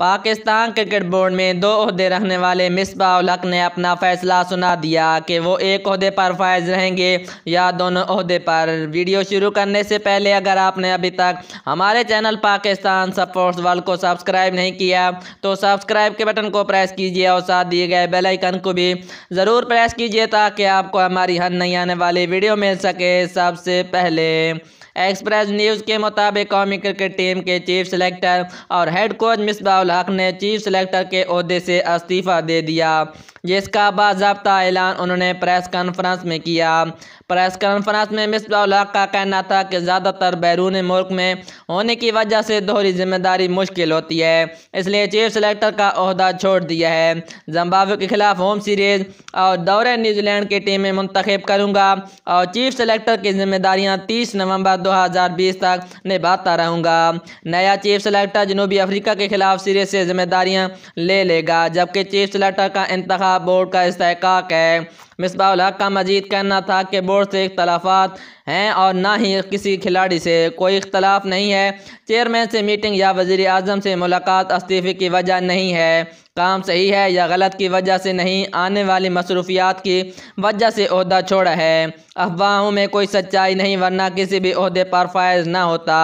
Pakistan cricket board में दो अहदे रहने वाले मिसबा उलक ने अपना फैसला सुना दिया कि वो एक अहदे पर फायज रहेंगे या दोनों अहदे पर वीडियो शुरू करने से पहले अगर आपने अभी तक हमारे चैनल पाकिस्तान सपोर्ट्स वर्ल्ड को सब्सक्राइब नहीं किया तो सब्सक्राइब के बटन को प्रेस कीजिए और साथ दिए गए बेलाइकन को भी ज़रूर प्रेस कीजिए ताकि आपको हमारी हर नई आने वाली वीडियो मिल सके सबसे पहले एक्सप्रेस न्यूज़ के मुताबिक कौमी क्रिकेट टीम के चीफ सेलेक्टर और हेड कोच मिसबाउल हक ने चीफ सेलेक्टर के अहदे से इस्तीफ़ा दे दिया जिसका बाबा ऐलान उन्होंने प्रेस कॉन्फ्रेंस में किया प्रेस कॉन्फ्रेंस में मिसबाउलाक का कहना था कि ज़्यादातर बैरून मुल्क में होने की वजह से दोहरी जिम्मेदारी मुश्किल होती है इसलिए चीफ सेलेक्टर का अहदा छोड़ दिया है जम्बावे के खिलाफ होम सीरीज़ और दौरे न्यूजीलैंड की टीमें मंतखब करूँगा और चीफ सेलेक्टर की जिम्मेदारियाँ तीस नवंबर दो हज़ार बीस तक निभाता रहूँगा नया चीफ सेलेक्टर जनूबी अफ्रीका के खिलाफ सीरीज से जिम्मेदारियाँ ले लेगा जबकि चीफ सेलेक्टर का इंतजाम बोर्ड का इस्तेक है मिसबाउलहक का मजीद कहना था कि बोर्ड से इख्तलाफात हैं और ना ही किसी खिलाड़ी से कोई इख्तलाफ नहीं है चेयरमैन से मीटिंग या वज़ी अजम से मुलाकात इस्तीफ़े की वजह नहीं है काम सही है या गलत की वजह से नहीं आने वाली मसरूफियात की वजह से अहदा छोड़ा है अफवाहों में कोई सच्चाई नहीं वरना किसी भी अहदे पर फायज ना होता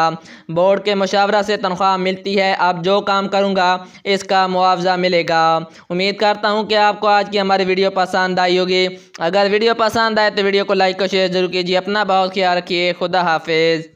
बोर्ड के मुशावरा से तनख्वाह मिलती है अब जो काम करूँगा इसका मुआवजा मिलेगा उम्मीद करता हूँ कि आपको आज की हमारी वीडियो पसंद आई होगी अगर वीडियो पसंद आए तो वीडियो को लाइक और शेयर जरूर कीजिए अपना बहुत ख्याल रखिए खुदा हाफिज़